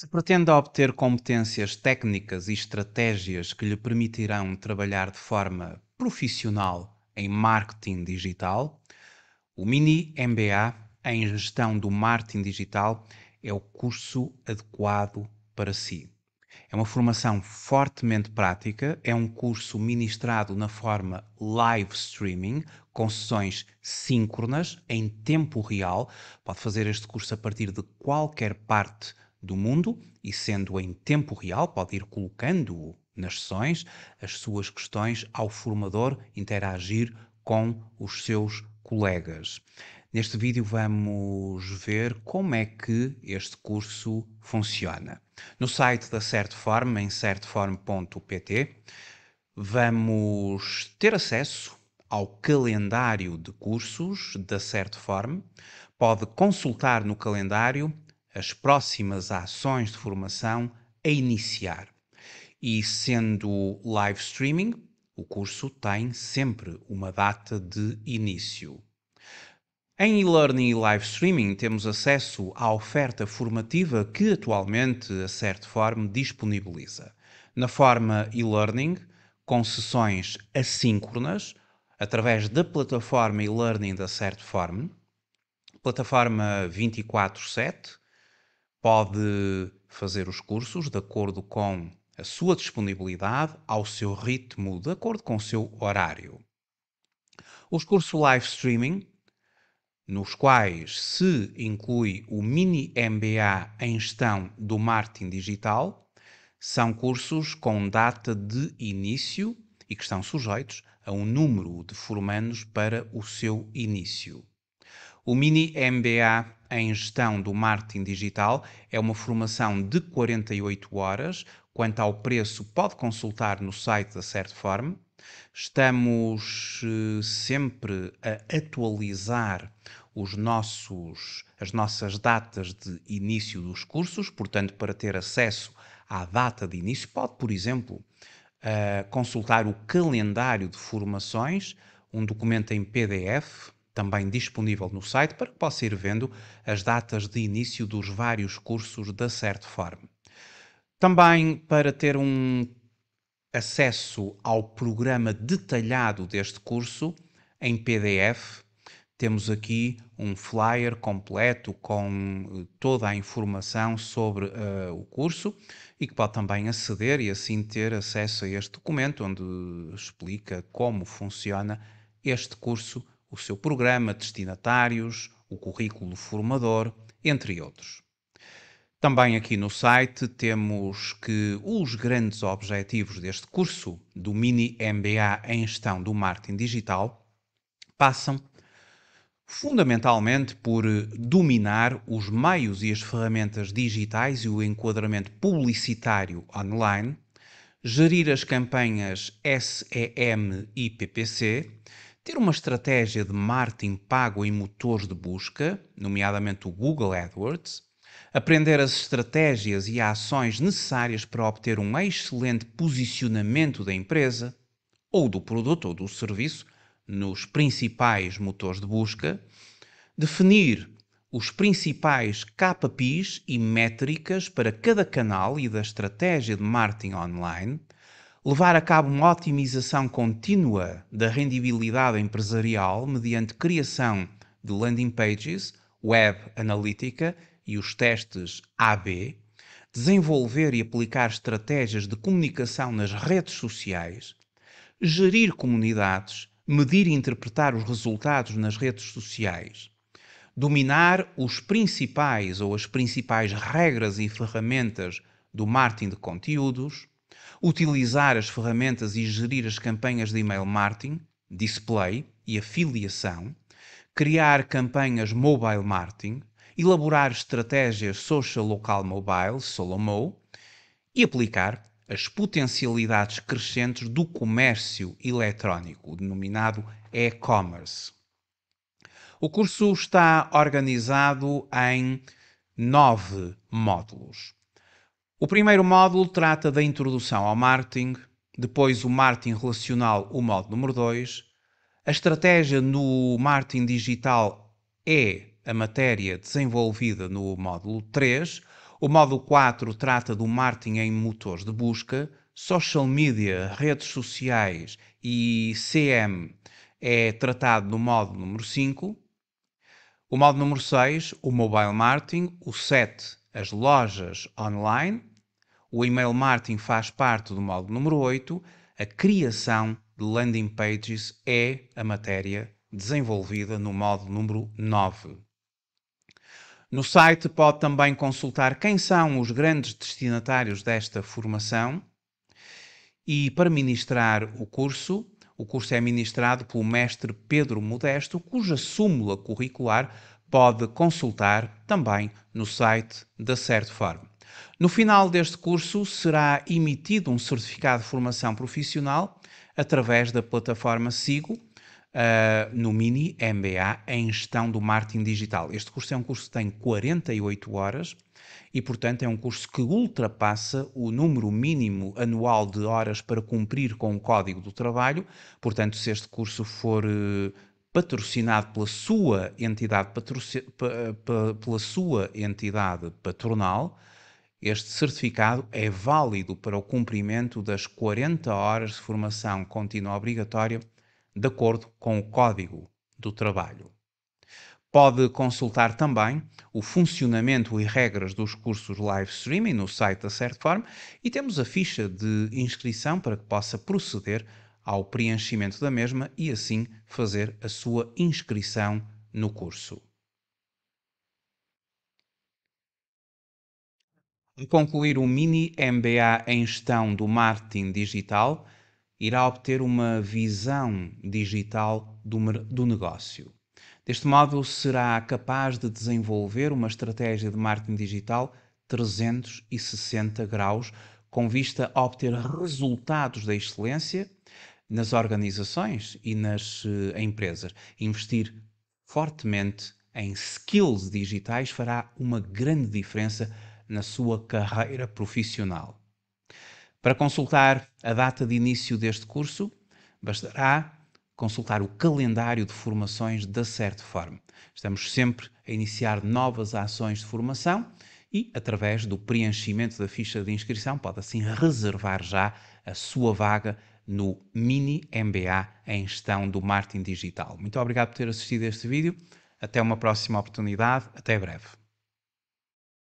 Se pretende obter competências técnicas e estratégias que lhe permitirão trabalhar de forma profissional em marketing digital, o Mini MBA em Gestão do Marketing Digital é o curso adequado para si. É uma formação fortemente prática, é um curso ministrado na forma live streaming, com sessões síncronas, em tempo real. Pode fazer este curso a partir de qualquer parte do mundo e, sendo em tempo real, pode ir colocando nas sessões as suas questões ao formador interagir com os seus colegas. Neste vídeo vamos ver como é que este curso funciona. No site da Certform, em certform.pt, vamos ter acesso ao calendário de cursos da Certform. Pode consultar no calendário as próximas ações de formação a iniciar. E sendo live streaming, o curso tem sempre uma data de início. Em e-learning e live streaming temos acesso à oferta formativa que atualmente a Certform disponibiliza. Na forma e-learning, com sessões assíncronas, através da plataforma e-learning da Certform, plataforma 24/7, Pode fazer os cursos de acordo com a sua disponibilidade, ao seu ritmo, de acordo com o seu horário. Os cursos live streaming, nos quais se inclui o mini MBA em gestão do marketing digital, são cursos com data de início e que estão sujeitos a um número de formandos para o seu início. O Mini MBA em Gestão do Marketing Digital é uma formação de 48 horas. Quanto ao preço, pode consultar no site da Certform. Estamos eh, sempre a atualizar os nossos, as nossas datas de início dos cursos, portanto, para ter acesso à data de início, pode, por exemplo, eh, consultar o calendário de formações, um documento em PDF também disponível no site para que possa ir vendo as datas de início dos vários cursos da forma. Também para ter um acesso ao programa detalhado deste curso em PDF, temos aqui um flyer completo com eh, toda a informação sobre uh, o curso e que pode também aceder e assim ter acesso a este documento onde explica como funciona este curso o seu programa destinatários, o currículo formador, entre outros. Também aqui no site temos que os grandes objetivos deste curso do Mini MBA em Gestão do Marketing Digital passam fundamentalmente por dominar os meios e as ferramentas digitais e o enquadramento publicitário online, gerir as campanhas SEM e PPC, ter uma estratégia de marketing pago em motores de busca, nomeadamente o Google AdWords, aprender as estratégias e ações necessárias para obter um excelente posicionamento da empresa ou do produto ou do serviço nos principais motores de busca, definir os principais KPIs e métricas para cada canal e da estratégia de marketing online, levar a cabo uma otimização contínua da rendibilidade empresarial mediante criação de landing pages, web analítica e os testes AB, desenvolver e aplicar estratégias de comunicação nas redes sociais, gerir comunidades, medir e interpretar os resultados nas redes sociais, dominar os principais ou as principais regras e ferramentas do marketing de conteúdos, utilizar as ferramentas e gerir as campanhas de e-mail marketing, display e afiliação, criar campanhas mobile marketing, elaborar estratégias social local mobile, Solomo, e aplicar as potencialidades crescentes do comércio eletrónico, denominado e-commerce. O curso está organizado em nove módulos. O primeiro módulo trata da introdução ao marketing, depois o marketing relacional, o módulo número 2. A estratégia no marketing digital é a matéria desenvolvida no módulo 3. O módulo 4 trata do marketing em motores de busca, social media, redes sociais e CM é tratado no módulo número 5. O módulo número 6, o mobile marketing, o 7, as lojas online, o e-mail marketing faz parte do módulo número 8, a criação de landing pages é a matéria desenvolvida no módulo número 9. No site pode também consultar quem são os grandes destinatários desta formação e para ministrar o curso, o curso é ministrado pelo mestre Pedro Modesto, cuja súmula curricular pode consultar também no site da Certform. No final deste curso será emitido um certificado de formação profissional através da plataforma SIGO uh, no Mini MBA em Gestão do Marketing Digital. Este curso é um curso que tem 48 horas e, portanto, é um curso que ultrapassa o número mínimo anual de horas para cumprir com o Código do Trabalho. Portanto, se este curso for uh, patrocinado pela sua entidade, pela sua entidade patronal, este certificado é válido para o cumprimento das 40 horas de formação contínua obrigatória, de acordo com o Código do Trabalho. Pode consultar também o funcionamento e regras dos cursos live streaming no site da Certform e temos a ficha de inscrição para que possa proceder ao preenchimento da mesma e assim fazer a sua inscrição no curso. Concluir o mini MBA em gestão do marketing digital irá obter uma visão digital do, do negócio. Deste modo, será capaz de desenvolver uma estratégia de marketing digital 360 graus, com vista a obter resultados da excelência nas organizações e nas eh, empresas. Investir fortemente em skills digitais fará uma grande diferença na sua carreira profissional. Para consultar a data de início deste curso, bastará consultar o calendário de formações da forma. Estamos sempre a iniciar novas ações de formação e, através do preenchimento da ficha de inscrição, pode assim reservar já a sua vaga no Mini MBA em Gestão do Marketing Digital. Muito obrigado por ter assistido este vídeo. Até uma próxima oportunidade. Até breve.